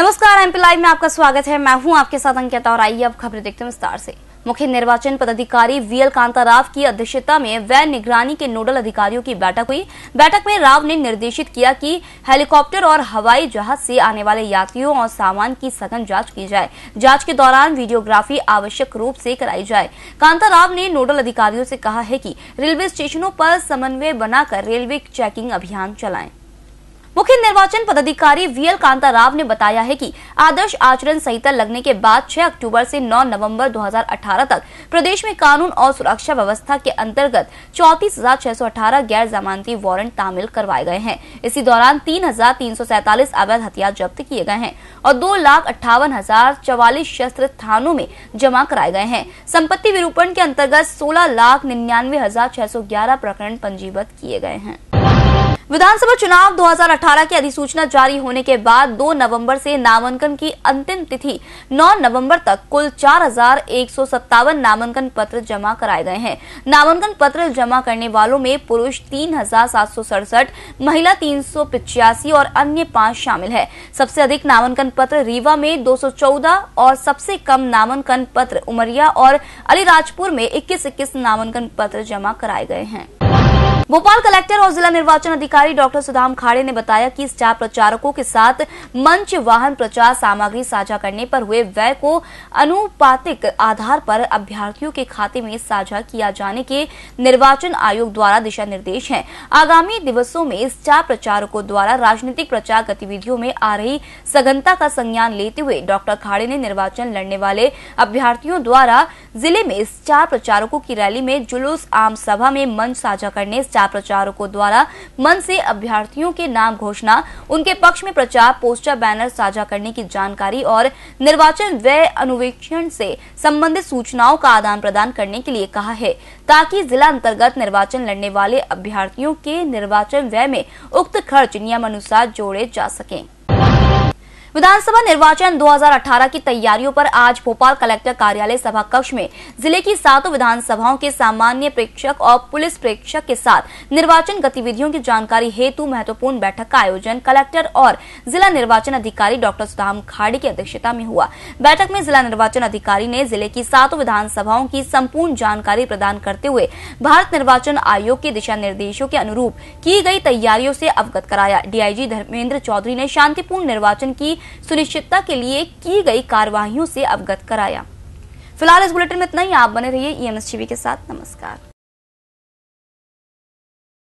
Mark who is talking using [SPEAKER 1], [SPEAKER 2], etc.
[SPEAKER 1] नमस्कार MP live में आपका स्वागत है मैं हूं आपके साथ अंकिता और आइए अब खबरें देखते हैं विस्तार से मुख्य निर्वाचन पदाधिकारी वीएल राव की अध्यक्षता में व्यय निगरानी के नोडल अधिकारियों की बैठक हुई बैठक में राव ने निर्देशित किया कि हेलीकॉप्टर और हवाई जहाज से आने वाले यात्रियों और सामान की सघन जांच की जाए जांच के दौरान वीडियोग्राफी आवश्यक रूप से कराई जाए कांता राव ने नोडल अधिकारियों से कहा है कि रेलवे स्टेशनों पर समन्वय बनाकर रेलवे चेकिंग अभियान चलाएं मुख्य निर्वाचन पदाधिकारी वीएल कांता राव ने बताया है कि आदर्श आचरण संहिता लगने के बाद 6 अक्टूबर से 9 नवंबर 2018 तक प्रदेश में कानून और सुरक्षा व्यवस्था के अंतर्गत चौतीस गैर जमानती वारंट तामिल करवाए गए हैं इसी दौरान तीन अवैध हथियार जब्त किए गए हैं और दो लाख अट्ठावन हजार शस्त्र थानों में जमा कराए गए हैं संपत्ति विरूपण के अंतर्गत सोलह लाख निन्यानवे हजार छह सौ ग्यारह प्रकरण पंजीबद्ध किए गए हैं विधानसभा चुनाव 2018 की अधिसूचना जारी होने के बाद 2 नवंबर से नामांकन की अंतिम तिथि 9 नवंबर तक कुल चार नामांकन पत्र जमा कराए गए हैं नामांकन पत्र जमा करने वालों में पुरुष तीन महिला तीन और अन्य पांच शामिल है सबसे अधिक नामांकन पत्र रीवा में 214 और सबसे कम नामांकन पत्र उमरिया और अलीराजपुर में इक्कीस इक्कीस नामांकन पत्र जमा कराए गए हैं भोपाल कलेक्टर और जिला निर्वाचन अधिकारी डॉक्टर सुदाम खाड़े ने बताया कि स्टार प्रचारकों के साथ मंच वाहन प्रचार सामग्री साझा करने पर हुए व्यय को अनुपातिक आधार पर अभ्यर्थियों के खाते में साझा किया जाने के निर्वाचन आयोग द्वारा दिशा निर्देश है आगामी दिवसों में स्टार प्रचारकों द्वारा राजनीतिक प्रचार गतिविधियों में आ रही सघनता का संज्ञान लेते हुए डॉक्टर खाड़े ने निर्वाचन लड़ने वाले अभ्यर्थियों द्वारा जिले में स्टार प्रचारकों की रैली में जुलूस आम सभा में मंच साझा करने स्टार प्रचारकों द्वारा मन से अभ्यर्थियों के नाम घोषणा उनके पक्ष में प्रचार पोस्टर बैनर साझा करने की जानकारी और निर्वाचन व्यय अनुवेक्षण से संबंधित सूचनाओं का आदान प्रदान करने के लिए कहा है ताकि जिला अंतर्गत निर्वाचन लड़ने वाले अभ्यर्थियों के निर्वाचन व्यय में उक्त खर्च नियमानुसार जोड़े जा सकें विधानसभा निर्वाचन 2018 की तैयारियों पर आज भोपाल कलेक्टर कार्यालय सभा कक्ष में जिले की सातों विधानसभाओं के सामान्य प्रेक्षक और पुलिस प्रेक्षक के साथ निर्वाचन गतिविधियों की जानकारी हेतु महत्वपूर्ण बैठक का आयोजन कलेक्टर और जिला निर्वाचन अधिकारी डॉक्टर सुधाम खाड़ी की अध्यक्षता में हुआ बैठक में जिला निर्वाचन अधिकारी ने जिले की सातों विधानसभाओं की संपूर्ण जानकारी प्रदान करते हुए भारत निर्वाचन आयोग के दिशा निर्देशों के अनुरूप की गई तैयारियों से अवगत कराया डीआईजी धर्मेंद्र चौधरी ने शांतिपूर्ण निर्वाचन की सुनिश्चितता के लिए की गई कार्यवाही से अवगत कराया फिलहाल इस बुलेटिन में इतना ही आप बने रहिए ई e के साथ नमस्कार